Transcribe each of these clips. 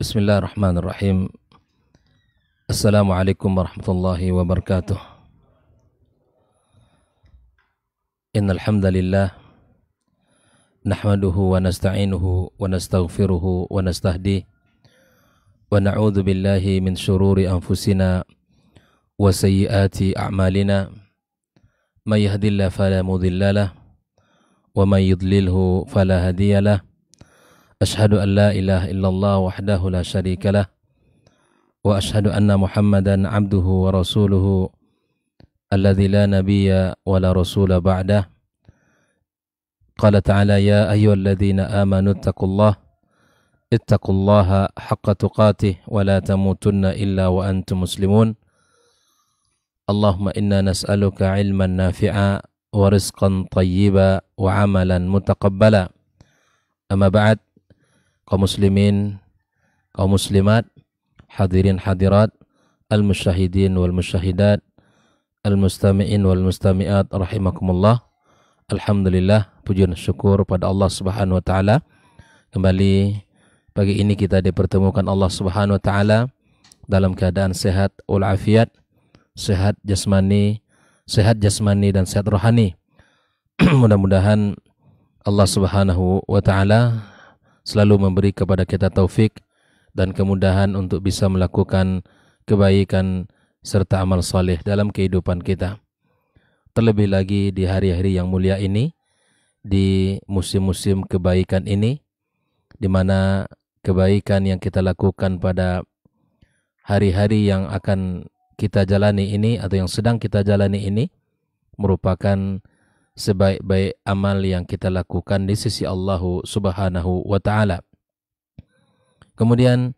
بسم الله الرحمن الرحيم السلام عليكم ورحمة الله وبركاته إن الحمد لله نحمده ونستعينه ونستغفره ونستهديه ونعوذ بالله من شرور أنفسنا وسيئات أعمالنا من يهد الله فلا مضل له ومن يضلله فلا هادي له أشهد أن لا إله إلا الله وحده لا شريك له وأشهد أن محمدا عبده ورسوله الذي لا نبي ولا رسول بعده قال تعالى يا أيها الذين آمنوا اتقوا الله اتقوا الله حق تقاته ولا تموتن إلا وأنتم مسلمون اللهم إنا نسألك علما نافعا ورزقا طيبا وعملا متقبلا أما بعد kaum muslimin, kaum muslimat, hadirin hadirat, al-musyahidin wal musyahidat, al-mustami'in wal mustami'at rahimakumullah. Alhamdulillah, puji dan syukur pada Allah Subhanahu wa taala. Kembali pagi ini kita dipertemukan Allah Subhanahu wa taala dalam keadaan sehat wal afiat, sehat jasmani, sehat jasmani dan sehat rohani. Mudah-mudahan Allah Subhanahu wa taala selalu memberi kepada kita taufik dan kemudahan untuk bisa melakukan kebaikan serta amal soleh dalam kehidupan kita. Terlebih lagi di hari-hari yang mulia ini, di musim-musim kebaikan ini, di mana kebaikan yang kita lakukan pada hari-hari yang akan kita jalani ini atau yang sedang kita jalani ini merupakan sebaik-baik amal yang kita lakukan di sisi Allah Subhanahu wa taala. Kemudian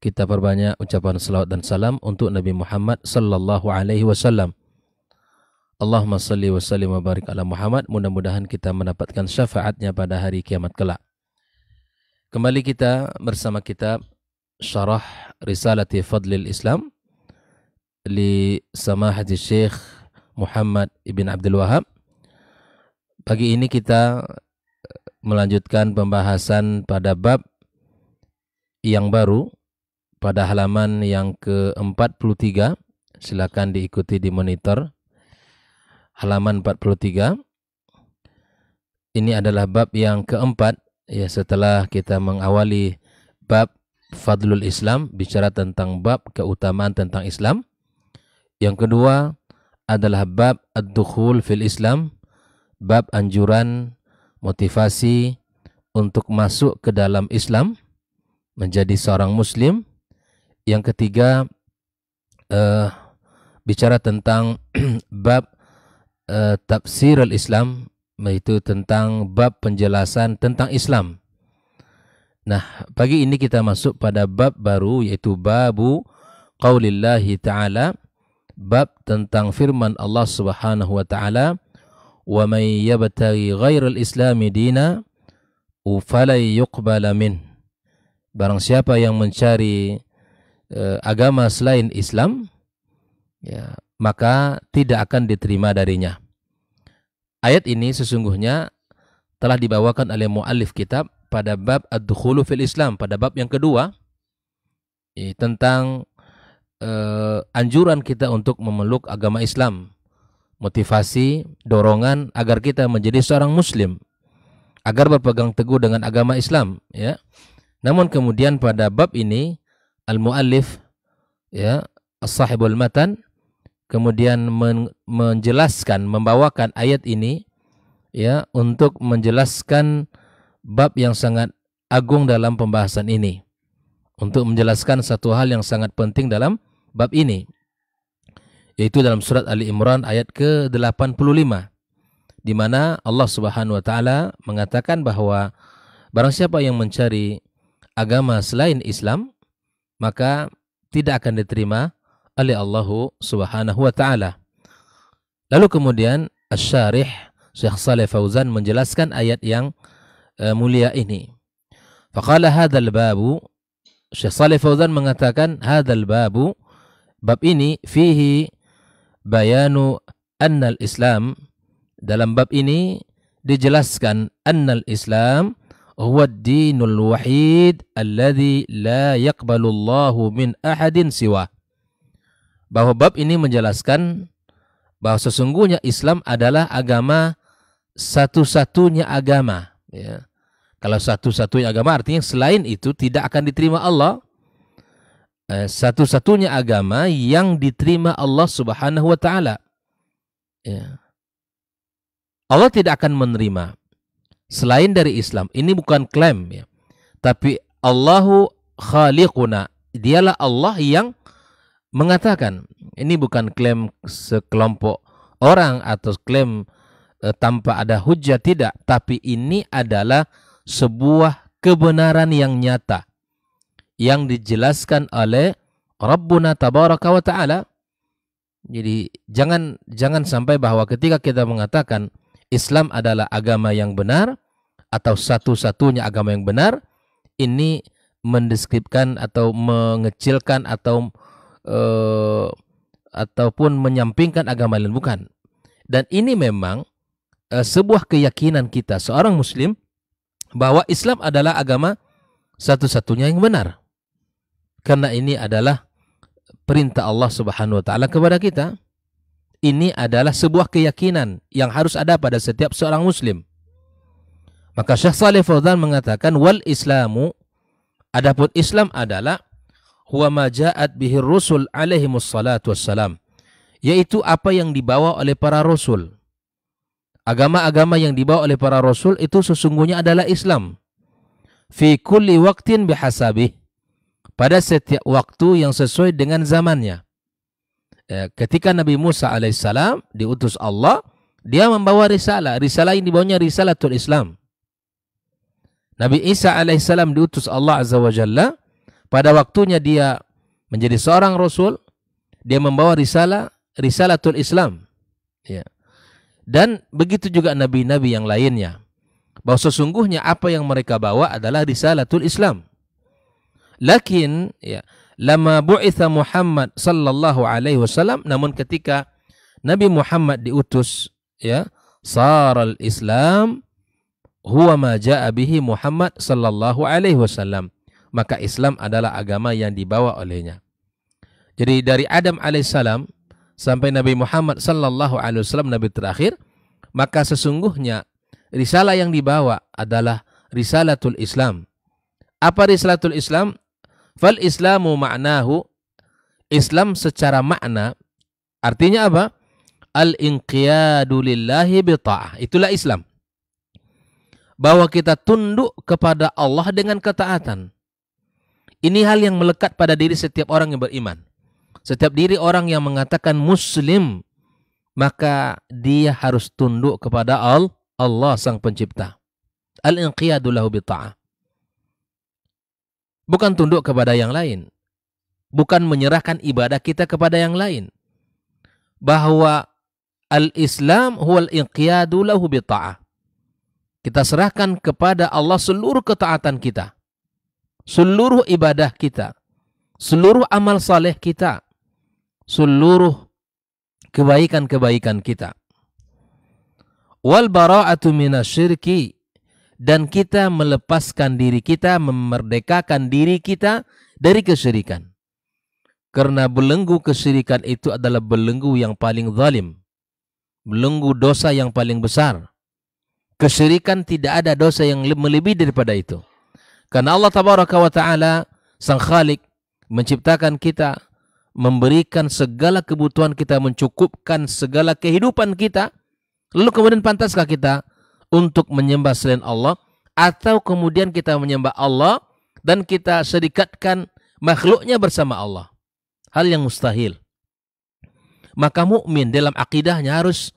kita perbanyak ucapan salawat dan salam untuk Nabi Muhammad sallallahu alaihi wasallam. Allahumma salli wa sallim wa barik ala Muhammad. Mudah-mudahan kita mendapatkan syafaatnya pada hari kiamat kelak. Kembali kita bersama kitab Syarah Risalati Fadlil Islam li Samahati Syekh Muhammad Ibn Abdul Wahab Pagi ini kita eh, melanjutkan pembahasan pada bab yang baru pada halaman yang ke-43. Silakan diikuti di monitor halaman 43. Ini adalah bab yang keempat ya setelah kita mengawali bab Fadlul Islam bicara tentang bab keutamaan tentang Islam. Yang kedua adalah bab ad-dukhul fil Islam bab anjuran motivasi untuk masuk ke dalam Islam menjadi seorang muslim. Yang ketiga eh, bicara tentang bab eh, tafsir al-Islam yaitu tentang bab penjelasan tentang Islam. Nah, pagi ini kita masuk pada bab baru yaitu babu qaulillahi ta'ala bab tentang firman Allah Subhanahu wa taala wa may yabtaghi ghairal islami dina falai yuqbala min barang siapa yang mencari uh, agama selain Islam ya maka tidak akan diterima darinya ayat ini sesungguhnya telah dibawakan oleh muallif kitab pada bab ad-dukhulu fil Islam pada bab yang kedua ya, tentang uh, anjuran kita untuk memeluk agama Islam motivasi, dorongan agar kita menjadi seorang muslim agar berpegang teguh dengan agama Islam ya. Namun kemudian pada bab ini al-muallif ya as-sahibul matan kemudian men menjelaskan membawakan ayat ini ya untuk menjelaskan bab yang sangat agung dalam pembahasan ini untuk menjelaskan satu hal yang sangat penting dalam bab ini yaitu dalam surat Ali Imran ayat ke-85 di mana Allah Subhanahu wa taala mengatakan bahwa barang siapa yang mencari agama selain Islam maka tidak akan diterima oleh Allah Subhanahu wa taala. Lalu kemudian Asy-Syarih Syekh Saleh Fauzan menjelaskan ayat yang eh, mulia ini. Faqala hadzal babu Syekh Saleh Fauzan mengatakan hadzal babu bab ini fihi bayanu annal Islam dalam bab ini dijelaskan annal Islam huwa dinul wahid alladhi la yaqbalu Allahu min ahadin siwa. Bahwa bab ini menjelaskan bahwa sesungguhnya Islam adalah agama satu-satunya agama. Ya. Kalau satu-satunya agama artinya selain itu tidak akan diterima Allah Eh, satu-satunya agama yang diterima Allah Subhanahu wa taala. Ya. Allah tidak akan menerima selain dari Islam. Ini bukan klaim ya. Tapi Allahu khaliquna. Dialah Allah yang mengatakan. Ini bukan klaim sekelompok orang atau klaim eh, tanpa ada hujah tidak, tapi ini adalah sebuah kebenaran yang nyata yang dijelaskan oleh Rabbuna tabaraka wa taala. Jadi jangan jangan sampai bahwa ketika kita mengatakan Islam adalah agama yang benar atau satu-satunya agama yang benar ini mendeskripsikan atau mengecilkan atau eh, ataupun menyampingkan agama lain bukan. Dan ini memang eh, sebuah keyakinan kita seorang muslim bahwa Islam adalah agama satu-satunya yang benar karena ini adalah perintah Allah Subhanahu wa taala kepada kita. Ini adalah sebuah keyakinan yang harus ada pada setiap seorang muslim. Maka Syekh Saleh Fauzan mengatakan wal islamu adapun Islam adalah huwa ma ja'at bihi rusul alaihi wassalatu wassalam yaitu apa yang dibawa oleh para rasul. Agama-agama yang dibawa oleh para rasul itu sesungguhnya adalah Islam. Fi kulli waqtin pada setiap waktu yang sesuai dengan zamannya. Ya, ketika Nabi Musa alaihissalam diutus Allah, dia membawa risalah. Risalah yang risalah risalatul Islam. Nabi Isa alaihissalam diutus Allah azza wajalla Pada waktunya dia menjadi seorang rasul, dia membawa risalah risalatul Islam. Ya. Dan begitu juga nabi-nabi yang lainnya. Bahwa sesungguhnya apa yang mereka bawa adalah risalatul Islam. Lakin ya, lama bu'itha Muhammad sallallahu alaihi wasallam namun ketika Nabi Muhammad diutus ya saral Islam huwa ma ja'a bihi Muhammad sallallahu alaihi wasallam maka Islam adalah agama yang dibawa olehnya. Jadi dari Adam alaihissalam sampai Nabi Muhammad sallallahu alaihi wasallam nabi terakhir, maka sesungguhnya risalah yang dibawa adalah risalatul Islam. Apa risalatul Islam? Fal Islamu ma'nahu Islam secara makna artinya apa? Al-inqiyadu lillahi bita'ah. Itulah Islam. Bahwa kita tunduk kepada Allah dengan ketaatan. Ini hal yang melekat pada diri setiap orang yang beriman. Setiap diri orang yang mengatakan muslim maka dia harus tunduk kepada Allah, Allah sang pencipta. Al-inqiyadu lahu bita'ah bukan tunduk kepada yang lain, bukan menyerahkan ibadah kita kepada yang lain. Bahwa al-Islam huwal iqyadu lahu bita'ah. Kita serahkan kepada Allah seluruh ketaatan kita, seluruh ibadah kita, seluruh amal saleh kita, seluruh kebaikan-kebaikan kita. Wal bara'atu minasyirki dan kita melepaskan diri kita, memerdekakan diri kita dari kesyirikan. Karena belenggu kesyirikan itu adalah belenggu yang paling zalim. Belenggu dosa yang paling besar. Kesyirikan tidak ada dosa yang melebihi daripada itu. Karena Allah Tabaraka wa Ta'ala Sang Khalik menciptakan kita, memberikan segala kebutuhan kita, mencukupkan segala kehidupan kita. Lalu kemudian pantaskah kita untuk menyembah selain Allah atau kemudian kita menyembah Allah dan kita sedikatkan makhluknya bersama Allah. Hal yang mustahil. Maka mukmin dalam akidahnya harus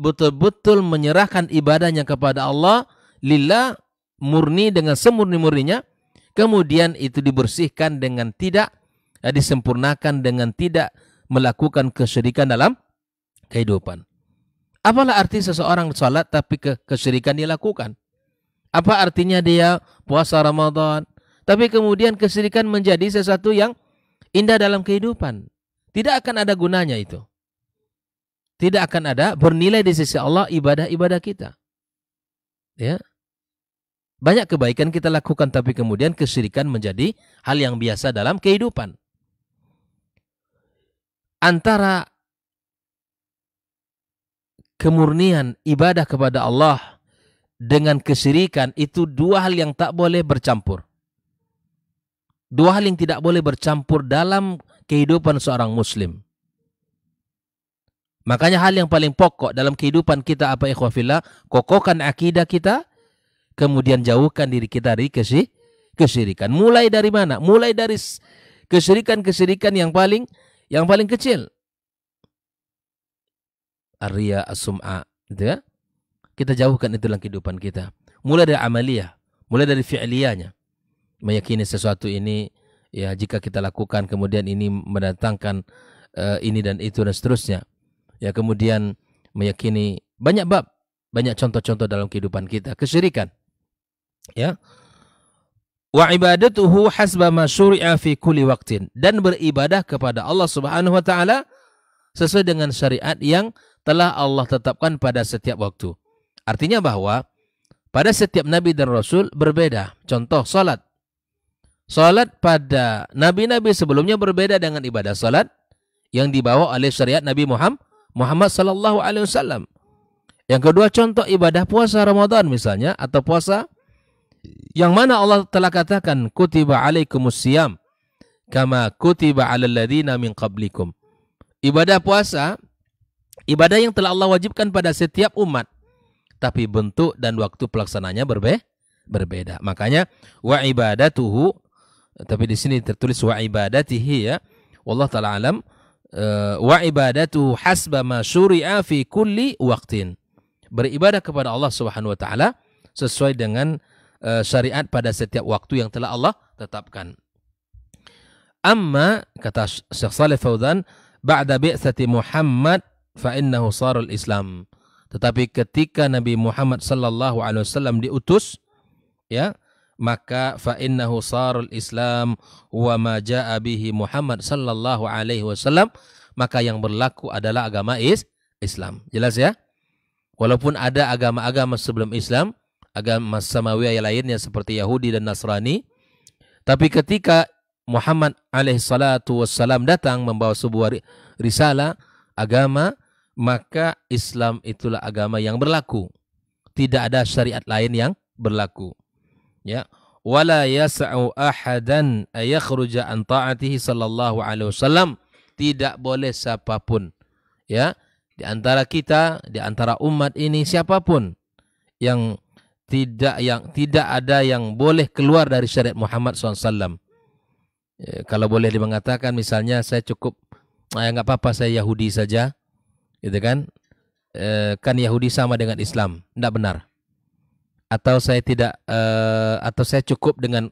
betul-betul menyerahkan ibadahnya kepada Allah lillah murni dengan semurni-murninya kemudian itu dibersihkan dengan tidak eh, disempurnakan dengan tidak melakukan kesyirikan dalam kehidupan. Apalah arti seseorang sholat tapi ke kesyirikan dilakukan? Apa artinya dia puasa Ramadan? Tapi kemudian kesyirikan menjadi sesuatu yang indah dalam kehidupan. Tidak akan ada gunanya itu. Tidak akan ada bernilai di sisi Allah ibadah-ibadah kita. Ya. Banyak kebaikan kita lakukan tapi kemudian kesyirikan menjadi hal yang biasa dalam kehidupan. Antara kemurnian ibadah kepada Allah dengan kesirikan itu dua hal yang tak boleh bercampur. Dua hal yang tidak boleh bercampur dalam kehidupan seorang muslim. Makanya hal yang paling pokok dalam kehidupan kita apa ikhwafillah, kokohkan akidah kita, kemudian jauhkan diri kita dari kesih, kesirikan. Mulai dari mana? Mulai dari kesirikan-kesirikan yang paling yang paling kecil. Arya As-Sum'a gitu ya kita jauhkan itu dalam kehidupan kita mulai dari amalia mulai dari fi'liyahnya meyakini sesuatu ini ya jika kita lakukan kemudian ini mendatangkan uh, ini dan itu dan seterusnya ya kemudian meyakini banyak bab banyak contoh-contoh dalam kehidupan kita kesyirikan ya wa ibadatuhu hasba ma syuri'a fi kulli waqtin dan beribadah kepada Allah Subhanahu wa taala sesuai dengan syariat yang telah Allah tetapkan pada setiap waktu. Artinya bahwa pada setiap nabi dan rasul berbeda. Contoh salat. Salat pada nabi-nabi sebelumnya berbeda dengan ibadah salat yang dibawa oleh syariat Nabi Muhammad Muhammad sallallahu alaihi wasallam. Yang kedua contoh ibadah puasa Ramadan misalnya atau puasa yang mana Allah telah katakan kutiba alaikumus siyam kama kutiba alal ladzina min qablikum. Ibadah puasa Ibadah yang telah Allah wajibkan pada setiap umat, tapi bentuk dan waktu pelaksananya berbe berbeda. Makanya wa ibadatuhu tapi di sini tertulis wa ibadatihi ya. Wallah taala alam eh, wa ibadatuhu hasba ma syuri'a fi kulli waqtin. Beribadah kepada Allah Subhanahu wa taala sesuai dengan eh, syariat pada setiap waktu yang telah Allah tetapkan. Amma kata Syekh Saleh Fauzan ba'da bi'sati Muhammad fa'innahu sarul Islam. Tetapi ketika Nabi Muhammad sallallahu alaihi wasallam diutus ya maka fa'innahu sarul Islam wa ma jaa bihi Muhammad sallallahu alaihi wasallam maka yang berlaku adalah agama is Islam. Jelas ya? Walaupun ada agama-agama sebelum Islam, agama samawiyah yang lainnya seperti Yahudi dan Nasrani, tapi ketika Muhammad alaihi salatu wasallam datang membawa sebuah risalah agama maka Islam itulah agama yang berlaku. Tidak ada syariat lain yang berlaku. Ya, wala yas'u ahadan ayakhruja an ta'atihi sallallahu alaihi wasallam. Tidak boleh siapapun ya di antara kita, di antara umat ini siapapun yang tidak yang tidak ada yang boleh keluar dari syariat Muhammad SAW. Ya, kalau boleh dimengatakan misalnya saya cukup, ah, nggak apa-apa saya Yahudi saja, gitu kan e, kan Yahudi sama dengan Islam tidak benar atau saya tidak e, atau saya cukup dengan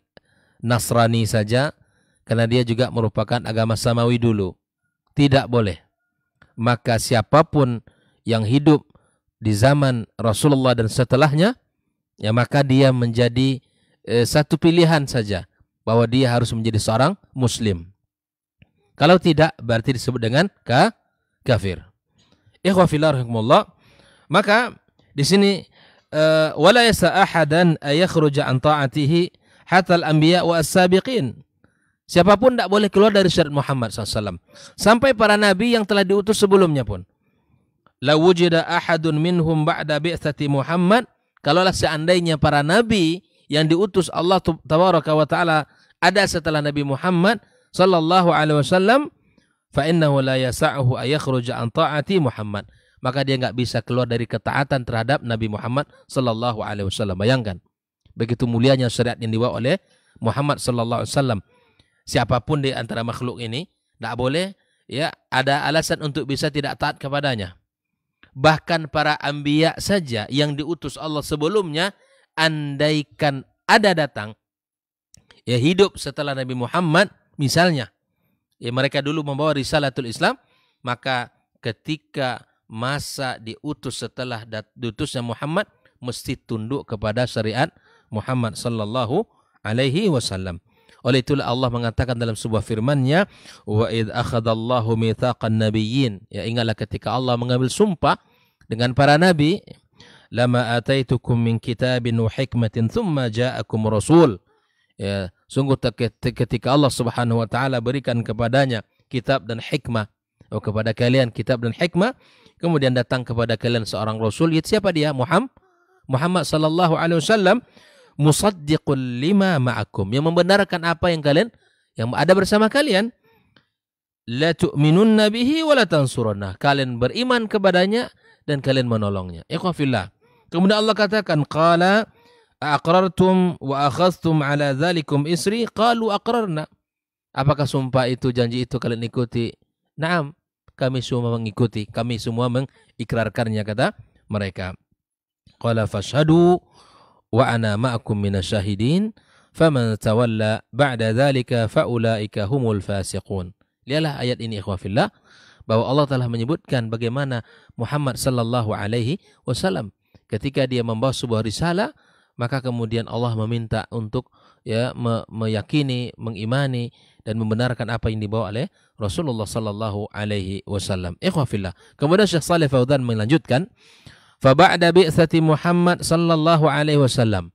Nasrani saja karena dia juga merupakan agama samawi dulu tidak boleh maka siapapun yang hidup di zaman Rasulullah dan setelahnya ya maka dia menjadi e, satu pilihan saja bahwa dia harus menjadi seorang muslim kalau tidak berarti disebut dengan ka, kafir Ikhwa fillah Maka di sini eh, wala yasa ahadan ayakhruja an ta'atihi hatta al-anbiya wa as-sabiqin. Siapapun tidak boleh keluar dari syariat Muhammad SAW. Sampai para nabi yang telah diutus sebelumnya pun. La wujida ahadun minhum ba'da bi'thati Muhammad. Kalaulah seandainya para nabi yang diutus Allah Tabaraka wa Ta'ala ada setelah Nabi Muhammad Sallallahu Alaihi Wasallam fa لَا يَسَعُهُ أَيَخْرُجَ عَنْ an مُحَمَّدٍ maka dia nggak bisa keluar dari ketaatan terhadap Nabi Muhammad sallallahu alaihi wasallam bayangkan begitu mulianya syariat yang dibawa oleh Muhammad sallallahu alaihi wasallam siapapun di antara makhluk ini tidak boleh ya ada alasan untuk bisa tidak taat kepadanya bahkan para ambia saja yang diutus Allah sebelumnya andaikan ada datang ya hidup setelah Nabi Muhammad misalnya ya, mereka dulu membawa risalatul Islam maka ketika masa diutus setelah diutusnya Muhammad mesti tunduk kepada syariat Muhammad sallallahu alaihi wasallam oleh itulah Allah mengatakan dalam sebuah firman-Nya wa id akhadallahu mitsaqan nabiyyin ya ingatlah ketika Allah mengambil sumpah dengan para nabi lama ataitukum min kitabin wa hikmatin thumma ja'akum rasul ya Sungguh ketika Allah Subhanahu wa taala berikan kepadanya kitab dan hikmah, oh, kepada kalian kitab dan hikmah, kemudian datang kepada kalian seorang rasul, itu siapa dia? Muhammad Muhammad sallallahu alaihi wasallam musaddiqul lima ma'akum yang membenarkan apa yang kalian yang ada bersama kalian la tu'minunna bihi wa la kalian beriman kepadanya dan kalian menolongnya ikhwafillah kemudian Allah katakan qala Aqrartum wa akhadhtum ala dzalikum isri qalu aqrarna. Apakah sumpah itu janji itu kalian ikuti? Naam, kami semua mengikuti, kami semua mengikrarkannya kata mereka. Qala fashhadu wa ana ma'akum minasyahidin faman tawalla ba'da dzalika faulaika humul fasiqun. Lihatlah ayat ini ikhwan fillah bahwa Allah telah menyebutkan bagaimana Muhammad sallallahu alaihi wasallam ketika dia membawa sebuah risalah maka kemudian Allah meminta untuk ya me meyakini, mengimani dan membenarkan apa yang dibawa oleh Rasulullah sallallahu alaihi wasallam. Ikhwafillah. Kemudian Syekh Saleh Fauzan melanjutkan, "Fa ba'da bi'tsati Muhammad sallallahu alaihi wasallam"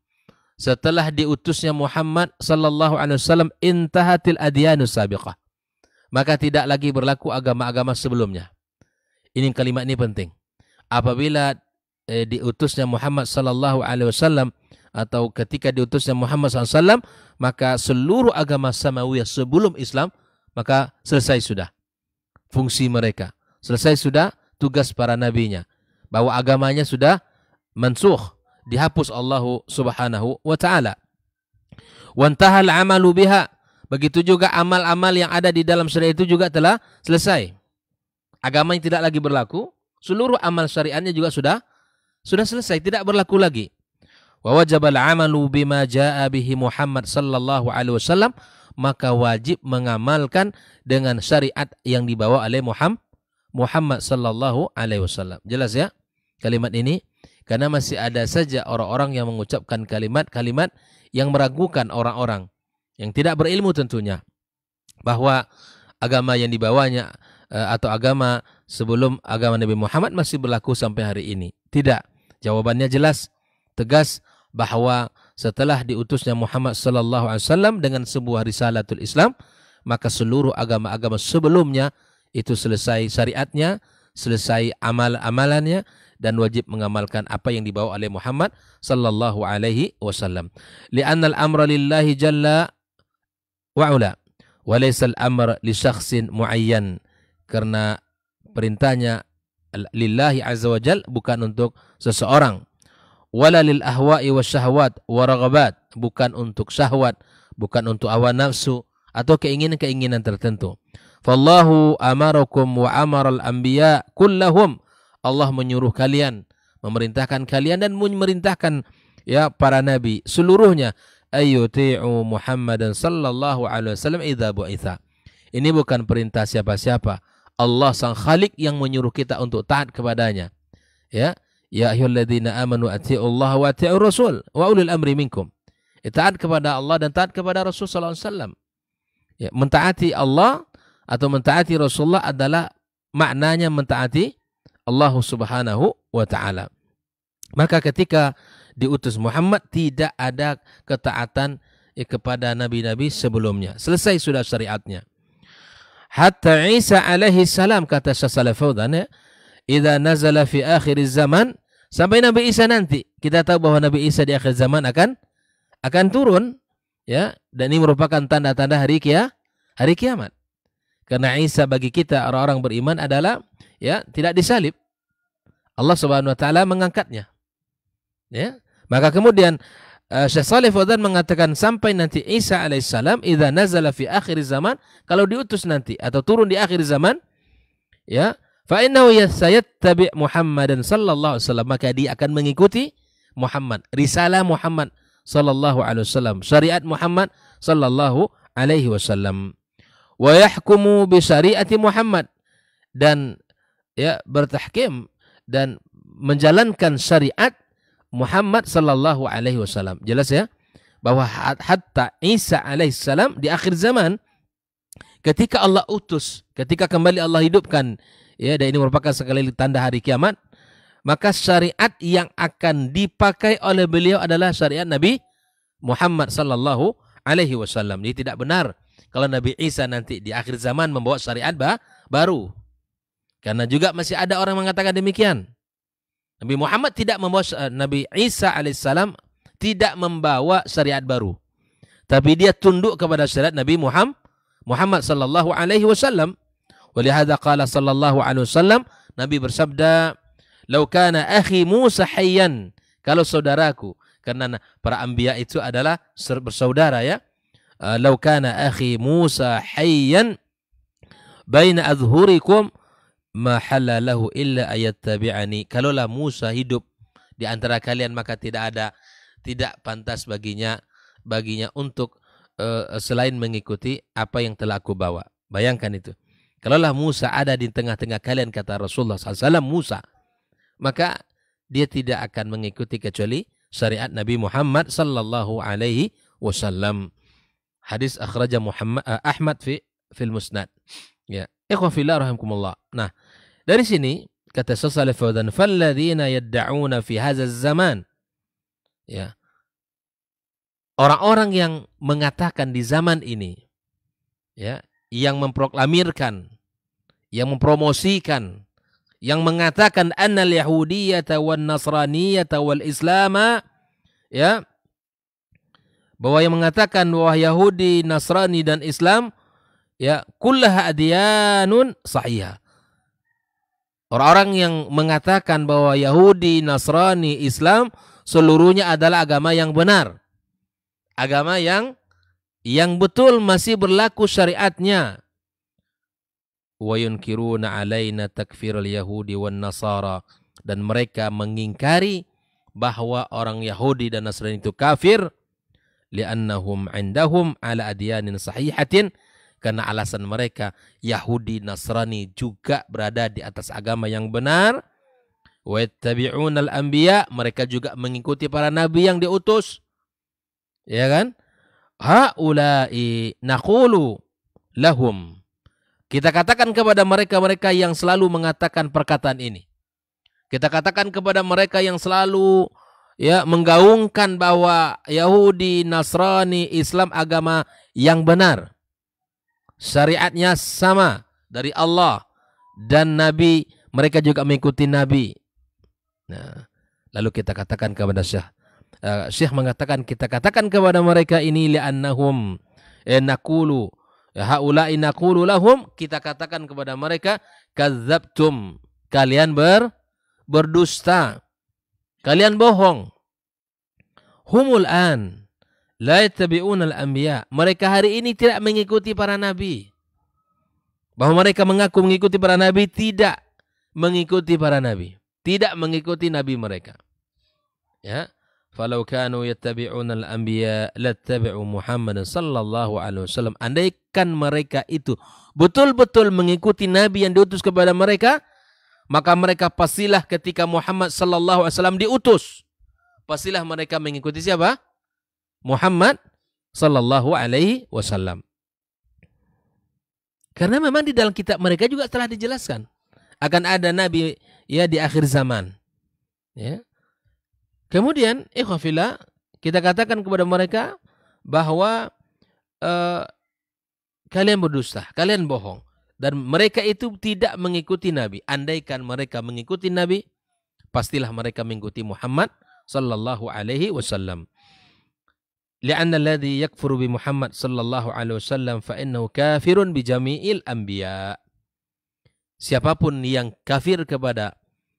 setelah diutusnya Muhammad sallallahu alaihi wasallam intahatil adyanu sabiqah. Maka tidak lagi berlaku agama-agama sebelumnya. Ini kalimat ini penting. Apabila eh, diutusnya Muhammad sallallahu alaihi wasallam atau ketika diutusnya Muhammad SAW maka seluruh agama samawiyah sebelum Islam maka selesai sudah fungsi mereka selesai sudah tugas para nabinya bahwa agamanya sudah mensuh dihapus Allah Subhanahu wa taala wantahal amalu biha begitu juga amal-amal yang ada di dalam syariat itu juga telah selesai agamanya tidak lagi berlaku seluruh amal syariatnya juga sudah sudah selesai, tidak berlaku lagi. Wa wajib amalu bima jaa bihi Muhammad sallallahu alaihi wasallam, maka wajib mengamalkan dengan syariat yang dibawa oleh Muhammad Muhammad sallallahu alaihi wasallam. Jelas ya kalimat ini? Karena masih ada saja orang-orang yang mengucapkan kalimat-kalimat yang meragukan orang-orang yang tidak berilmu tentunya bahwa agama yang dibawanya eh, atau agama sebelum agama Nabi Muhammad masih berlaku sampai hari ini. Tidak. Jawabannya jelas, tegas bahwa setelah diutusnya Muhammad sallallahu alaihi wasallam dengan sebuah risalatul Islam, maka seluruh agama-agama sebelumnya itu selesai syariatnya, selesai amal-amalannya dan wajib mengamalkan apa yang dibawa oleh Muhammad sallallahu alaihi wasallam. Li'anna al-amra lillahi jalla wa ula wa laysa al-amr li syakhsin muayyan. Karena perintahnya lillahi azza wajal bukan untuk seseorang wala lil ahwa'i wa wa waragabat bukan untuk syahwat bukan untuk awan nafsu atau keinginan-keinginan tertentu fallahu amarakum wa amaral anbiya kullahum Allah menyuruh kalian memerintahkan kalian dan memerintahkan ya para nabi seluruhnya ayyuti'u Muhammadan sallallahu alaihi wasallam idza bu'itha ini bukan perintah siapa-siapa Allah sang Khalik yang menyuruh kita untuk taat kepadanya. Ya, ya ayyuhalladzina amanu Allah wa atiiur rasul wa ulil amri minkum. Ya, taat kepada Allah dan taat kepada Rasul sallallahu alaihi wasallam. Ya, mentaati Allah atau mentaati Rasulullah adalah maknanya mentaati Allah Subhanahu wa taala. Maka ketika diutus Muhammad tidak ada ketaatan eh, kepada nabi-nabi sebelumnya. Selesai sudah syariatnya hatta Isa alaihi salam kata Syasala Fauzan ya Iza nazala fi akhir zaman sampai Nabi Isa nanti kita tahu bahwa Nabi Isa di akhir zaman akan akan turun ya dan ini merupakan tanda-tanda hari kia hari kiamat karena Isa bagi kita orang-orang beriman adalah ya tidak disalib Allah Subhanahu wa taala mengangkatnya ya maka kemudian Eh, Syekh Salih Fawzan mengatakan sampai nanti Isa alaihissalam idza nazala fi akhir zaman kalau diutus nanti atau turun di akhir zaman ya fa innahu yasayattabi Muhammadan sallallahu alaihi wasallam maka dia akan mengikuti Muhammad risalah Muhammad sallallahu alaihi wasallam syariat Muhammad sallallahu alaihi wasallam wa yahkumu bi syariati Muhammad dan ya bertahkim dan menjalankan syariat Muhammad sallallahu alaihi wasallam. Jelas ya? Bahwa hatta Isa alaihissalam di akhir zaman ketika Allah utus, ketika kembali Allah hidupkan ya dan ini merupakan sekali tanda hari kiamat, maka syariat yang akan dipakai oleh beliau adalah syariat Nabi Muhammad sallallahu alaihi wasallam. Ini tidak benar kalau Nabi Isa nanti di akhir zaman membawa syariat bah baru. Karena juga masih ada orang mengatakan demikian. Nabi Muhammad tidak membawa eh, Nabi Isa alaihissalam tidak membawa syariat baru. Tapi dia tunduk kepada syariat Nabi Muhammad Muhammad sallallahu alaihi wasallam. Oleh Walihada qala sallallahu alaihi wasallam Nabi bersabda, "Lau kana akhi Musa hayyan, kalau saudaraku, karena para anbiya itu adalah bersaudara ya. Eh, "Lau kana akhi Musa hayyan baina adhurikum mahalla lahu illa ayattabi'ani. Kalaulah Musa hidup di antara kalian maka tidak ada tidak pantas baginya baginya untuk uh, selain mengikuti apa yang telah aku bawa. Bayangkan itu. Kalaulah Musa ada di tengah-tengah kalian kata Rasulullah SAW Musa maka dia tidak akan mengikuti kecuali syariat Nabi Muhammad sallallahu alaihi wasallam. Hadis akhraja Muhammad uh, Ahmad fi fil Musnad. Ya. Ikhwan fillah rahimakumullah. Nah, dari sini kata Syaikh Faudan, "Falladzina yad'una fi hadza zaman." Ya. Orang-orang yang mengatakan di zaman ini ya, yang memproklamirkan, yang mempromosikan, yang mengatakan annal yahudiyyata wan nasraniyata wal islama ya bahwa yang mengatakan bahwa Yahudi, Nasrani dan Islam ya kullaha adyanun sahih. Orang-orang yang mengatakan bahwa Yahudi, Nasrani, Islam seluruhnya adalah agama yang benar. Agama yang yang betul masih berlaku syariatnya. Wa yunkiruna takfir al yahudi wan nasara dan mereka mengingkari bahwa orang Yahudi dan Nasrani itu kafir li'annahum indahum ala adyanin sahihatin karena alasan mereka Yahudi Nasrani juga berada di atas agama yang benar. Wattabi'unal anbiya, mereka juga mengikuti para nabi yang diutus. Ya kan? Haula'i naqulu lahum. Kita katakan kepada mereka-mereka yang selalu mengatakan perkataan ini. Kita katakan kepada mereka yang selalu ya menggaungkan bahwa Yahudi, Nasrani, Islam agama yang benar syariatnya sama dari Allah dan Nabi mereka juga mengikuti Nabi. Nah, lalu kita katakan kepada Syekh uh, Syekh mengatakan kita katakan kepada mereka ini li'annahum eh, naqulu eh, haula'i naqulu lahum kita katakan kepada mereka kazabtum kalian ber berdusta kalian bohong humul an La yattabi'una al-anbiya. Mereka hari ini tidak mengikuti para nabi. Bahwa mereka mengaku mengikuti para nabi, tidak mengikuti para nabi. Tidak mengikuti nabi mereka. Ya. Falau kanu yattabi'una al-anbiya lattabi'u Muhammadan sallallahu alaihi wasallam. Andaikan mereka itu betul-betul mengikuti nabi yang diutus kepada mereka, maka mereka pastilah ketika Muhammad sallallahu alaihi wasallam diutus, pastilah mereka mengikuti siapa? Muhammad sallallahu alaihi wasallam. Karena memang di dalam kitab mereka juga telah dijelaskan akan ada nabi ya di akhir zaman. Ya. Kemudian ikhwafila kita katakan kepada mereka bahwa eh, kalian berdusta, kalian bohong dan mereka itu tidak mengikuti nabi. Andaikan mereka mengikuti nabi, pastilah mereka mengikuti Muhammad sallallahu alaihi wasallam. لأن الذي يكفر بمحمد صلى الله عليه وسلم فإنه كافر بجميع الأنبياء Siapapun yang kafir kepada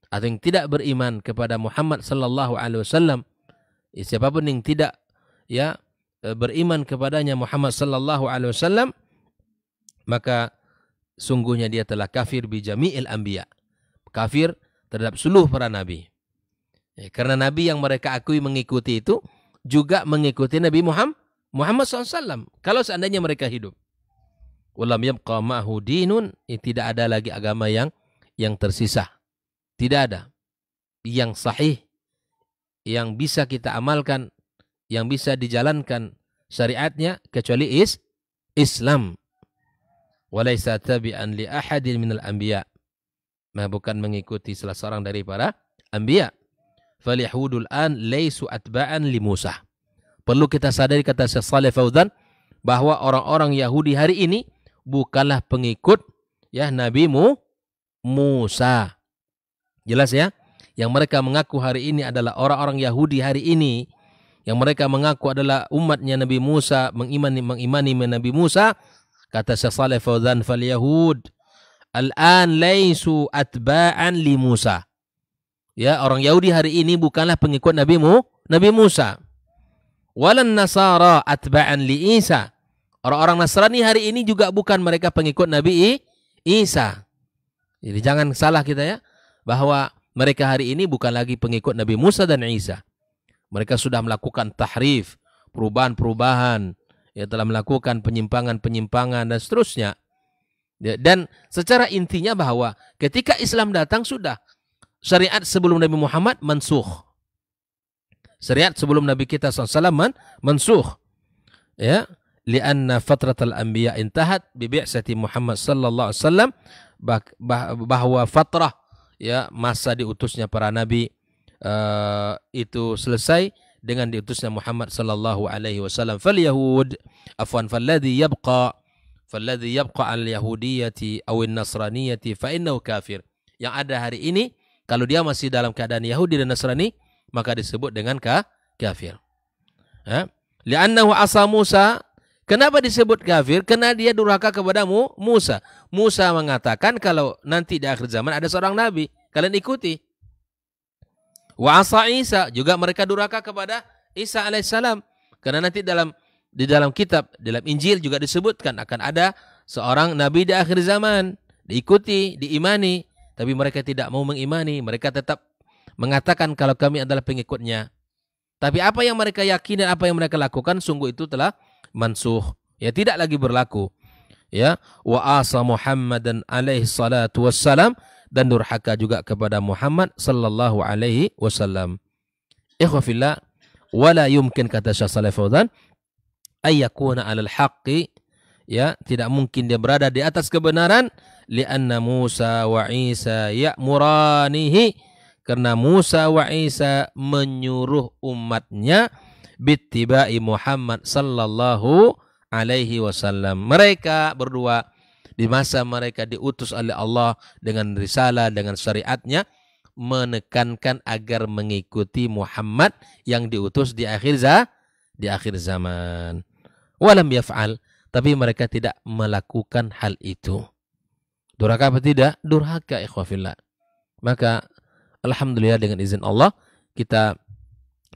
atau yang tidak beriman kepada Muhammad sallallahu alaihi wasallam ya, siapapun yang tidak ya eh, beriman kepadanya Muhammad sallallahu alaihi wasallam maka sungguhnya dia telah kafir bi jami'il anbiya kafir terhadap seluruh para nabi ya, karena nabi yang mereka akui mengikuti itu juga mengikuti Nabi Muhammad Muhammad SAW kalau seandainya mereka hidup. Ulam yabqa ma'hu dinun, ya, tidak ada lagi agama yang yang tersisa. Tidak ada. Yang sahih, yang bisa kita amalkan, yang bisa dijalankan syariatnya kecuali is Islam. Walaysa tabi'an li ahadin minal anbiya. Nah, bukan mengikuti salah seorang dari para anbiya falihudul an laisu atba'an li Musa. Perlu kita sadari kata Syekh Saleh Fauzan bahwa orang-orang Yahudi hari ini bukanlah pengikut ya Nabi Mu Musa. Jelas ya? Yang mereka mengaku hari ini adalah orang-orang Yahudi hari ini yang mereka mengaku adalah umatnya Nabi Musa mengimani mengimani Nabi Musa kata Syekh Saleh Fauzan fal al-an laisu atba'an li Musa Ya, orang Yahudi hari ini bukanlah pengikut Nabi Mu, Nabi Musa. Walan Nasara atba'an li Isa. Orang-orang Nasrani hari ini juga bukan mereka pengikut Nabi Isa. Jadi jangan salah kita ya bahwa mereka hari ini bukan lagi pengikut Nabi Musa dan Isa. Mereka sudah melakukan tahrif, perubahan-perubahan, ya telah melakukan penyimpangan-penyimpangan dan seterusnya. Ya, dan secara intinya bahwa ketika Islam datang sudah syariat sebelum Nabi Muhammad mensuh. Syariat sebelum Nabi kita SAW mensuh. Ya, lianna fatratal anbiya intahat bibi'sati Muhammad sallallahu alaihi wasallam bahwa fatrah ya masa diutusnya para nabi uh, itu selesai dengan diutusnya Muhammad sallallahu alaihi wasallam fal yahud afwan ladzi yabqa ladzi yabqa al yahudiyyati aw an nasraniyyati fa innahu kafir yang ada hari ini kalau dia masih dalam keadaan Yahudi dan Nasrani, maka disebut dengan ka kafir. Ya. Li'annahu asa Musa. Kenapa disebut kafir? Karena dia durhaka kepada Musa. Musa mengatakan kalau nanti di akhir zaman ada seorang nabi, kalian ikuti. Wa asa Isa juga mereka durhaka kepada Isa alaihissalam. Karena nanti dalam di dalam kitab, dalam Injil juga disebutkan akan ada seorang nabi di akhir zaman diikuti, diimani tapi mereka tidak mau mengimani, mereka tetap mengatakan kalau kami adalah pengikutnya. Tapi apa yang mereka yakini dan apa yang mereka lakukan sungguh itu telah mansuh, ya tidak lagi berlaku. Ya, wa asa Muhammadan alaihi salatu wassalam dan durhaka juga kepada Muhammad sallallahu alaihi wasallam. Ikhwafillah, wala yumkin kata Syekh Saleh Fauzan ayyakuna alal haqqi ya tidak mungkin dia berada di atas kebenaran lianna Musa wa Isa ya'muranihi karena Musa wa Isa menyuruh umatnya bittibai Muhammad sallallahu alaihi wasallam mereka berdua di masa mereka diutus oleh Allah dengan risalah dengan syariatnya menekankan agar mengikuti Muhammad yang diutus di akhir za di akhir zaman walam yaf'al tapi mereka tidak melakukan hal itu. Durhaka apa tidak? Durhaka ikhwafillah. Maka alhamdulillah dengan izin Allah kita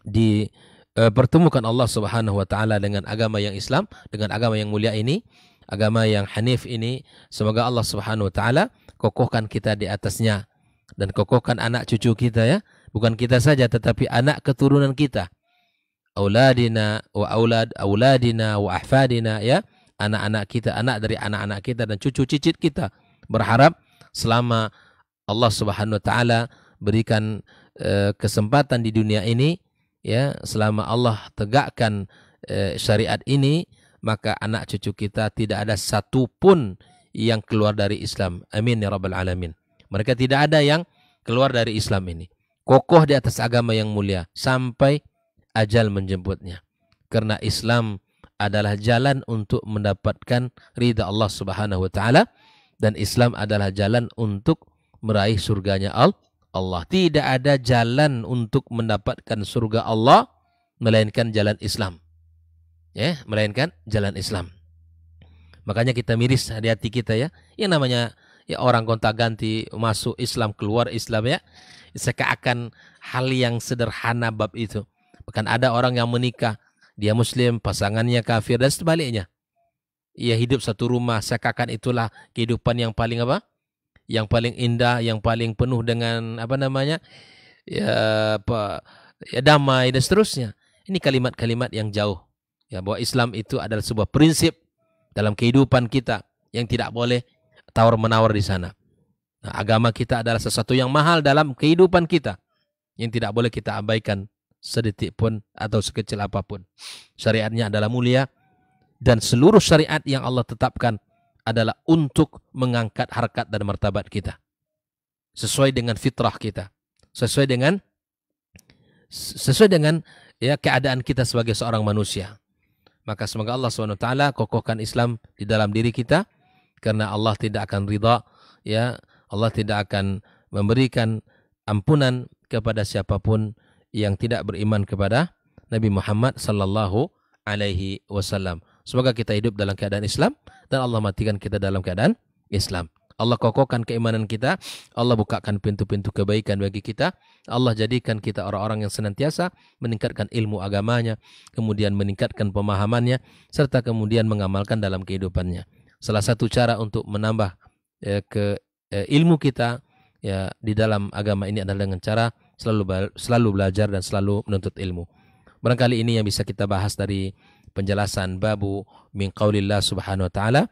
dipertemukan e, Allah Subhanahu wa taala dengan agama yang Islam, dengan agama yang mulia ini, agama yang hanif ini. Semoga Allah Subhanahu wa taala kokohkan kita di atasnya dan kokohkan anak cucu kita ya, bukan kita saja tetapi anak keturunan kita. Auladina wa aulad auladina wa ahfadina ya anak-anak kita, anak dari anak-anak kita dan cucu cicit kita. Berharap selama Allah Subhanahu wa taala berikan e, kesempatan di dunia ini ya, selama Allah tegakkan e, syariat ini, maka anak cucu kita tidak ada satupun yang keluar dari Islam. Amin ya rabbal alamin. Mereka tidak ada yang keluar dari Islam ini. Kokoh di atas agama yang mulia sampai ajal menjemputnya. Karena Islam adalah jalan untuk mendapatkan ridha Allah Subhanahu wa taala dan Islam adalah jalan untuk meraih surganya Allah. Tidak ada jalan untuk mendapatkan surga Allah melainkan jalan Islam. Ya, melainkan jalan Islam. Makanya kita miris hati-hati kita ya. Yang namanya ya orang gonta-ganti masuk Islam keluar Islam ya. Seakan hal yang sederhana bab itu. Bahkan ada orang yang menikah dia muslim, pasangannya kafir dan sebaliknya. Ia hidup satu rumah, seakan itulah kehidupan yang paling apa? Yang paling indah, yang paling penuh dengan apa namanya? ya apa ya damai dan seterusnya. Ini kalimat-kalimat yang jauh. Ya bahwa Islam itu adalah sebuah prinsip dalam kehidupan kita yang tidak boleh tawar-menawar di sana. Nah, agama kita adalah sesuatu yang mahal dalam kehidupan kita yang tidak boleh kita abaikan sedetik pun atau sekecil apapun. Syariatnya adalah mulia dan seluruh syariat yang Allah tetapkan adalah untuk mengangkat harkat dan martabat kita. Sesuai dengan fitrah kita. Sesuai dengan sesuai dengan ya keadaan kita sebagai seorang manusia. Maka semoga Allah SWT kokohkan Islam di dalam diri kita karena Allah tidak akan ridha ya Allah tidak akan memberikan ampunan kepada siapapun yang tidak beriman kepada Nabi Muhammad sallallahu alaihi wasallam. Semoga kita hidup dalam keadaan Islam dan Allah matikan kita dalam keadaan Islam. Allah kokohkan keimanan kita, Allah bukakan pintu-pintu kebaikan bagi kita, Allah jadikan kita orang-orang yang senantiasa meningkatkan ilmu agamanya, kemudian meningkatkan pemahamannya, serta kemudian mengamalkan dalam kehidupannya. Salah satu cara untuk menambah ya, ke ya, ilmu kita ya, di dalam agama ini adalah dengan cara selalu selalu belajar dan selalu menuntut ilmu. Barangkali ini yang bisa kita bahas dari penjelasan babu min qaulillah subhanahu wa taala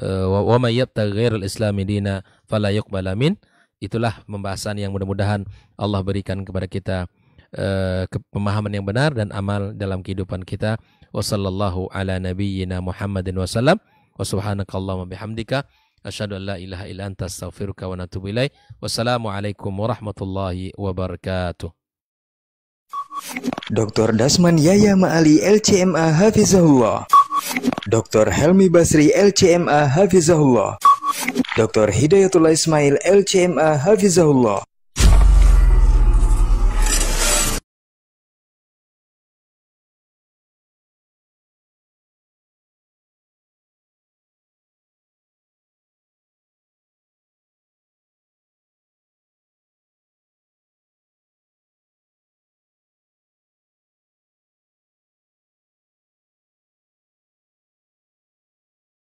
eh, wa may yabtaghi ghairal dina fala yuqbala min. Itulah pembahasan yang mudah-mudahan Allah berikan kepada kita uh, pemahaman yang benar dan amal dalam kehidupan kita. Wassallallahu ala nabiyyina Muhammadin wasallam wa subhanakallahumma bihamdika أشهد أن لا إله إلا أنت أستغفرك ونتوب إليه والسلام عليكم ورحمة الله وبركاته Dr. Dasman Yaya Ma'ali LCMA Hafizahullah Dr. Helmi Basri LCMA Hafizahullah Dr. Hidayatullah Ismail LCMA Hafizahullah